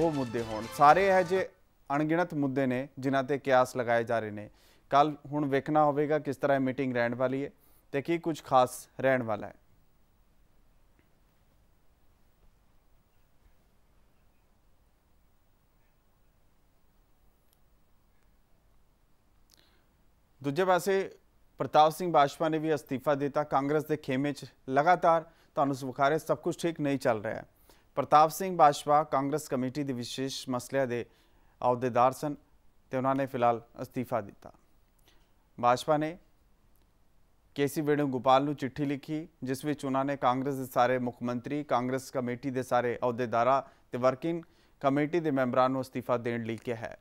ਉਹ ਮੁੱਦੇ ਹੋਣ ਸਾਰੇ ਇਹ ਜੇ ਅਣਗਿਣਤ ਮੁੱਦੇ ਨੇ ਜਿਨ੍ਹਾਂ ਤੇ ਕਿਆਸ ਲਗਾਏ ਜਾ ਰਹੇ ਨੇ ਕੱਲ ਹੁਣ ਵੇਖਣਾ ਹੋਵੇਗਾ ਕਿਸ ਤਰ੍ਹਾਂ ਇਹ ਮੀਟਿੰਗ ਰਹਿਣ ਵਾਲੀ ਹੈ ਤੇ ਕੀ ਕੁਝ ਖਾਸ ਰਹਿਣ ਵਾਲਾ ਹੈ ਦੂਜੇ ਪਾਸੇ ਪ੍ਰਤਾਪ ਸਿੰਘ ਬਾਸ਼ਪਾ ਨੇ ਵੀ ਅਸਤੀਫਾ ਦਿੱਤਾ ਕਾਂਗਰਸ ਦੇ ਖੇਮੇ 'ਚ ਲਗਾਤਾਰ ਤੁਹਾਨੂੰ ਸੁਖਾਰੇ ਸਭ ਕੁਝ ਠੀਕ ਨਹੀਂ ਚੱਲ ਰਿਹਾ ਹੈ ਪ੍ਰਤਾਪ ਸਿੰਘ ਬਾਸ਼ਵਾ ਕਾਂਗਰਸ ਕਮੇਟੀ ਦੇ ਵਿਸ਼ੇਸ਼ ਮਸਲਿਆਂ ਦੇ ਅਹੁਦੇਦਾਰ ਸਨ ਤੇ ਉਹਨਾਂ ਨੇ ਫਿਲਹਾਲ ਅਸਤੀਫਾ ਦਿੱਤਾ ਬਾਸ਼ਵਾ ਨੇ ਕੇਸੀ ਵੇਣੂ ਗੋਪਾਲ ਨੂੰ ਚਿੱਠੀ ਲਿਖੀ ਜਿਸ ਵਿੱਚ ਉਹਨਾਂ ਨੇ ਕਾਂਗਰਸ ਦੇ ਸਾਰੇ ਮੁੱਖ ਮੰਤਰੀ ਕਾਂਗਰਸ ਕਮੇਟੀ ਦੇ ਸਾਰੇ ਅਹੁਦੇਦਾਰਾਂ ਤੇ ਵਰਕਿੰਗ ਕਮੇਟੀ ਦੇ ਮੈਂਬਰਾਂ ਨੂੰ ਅਸਤੀਫਾ ਦੇਣ ਲਈ ਕਿਹਾ ਹੈ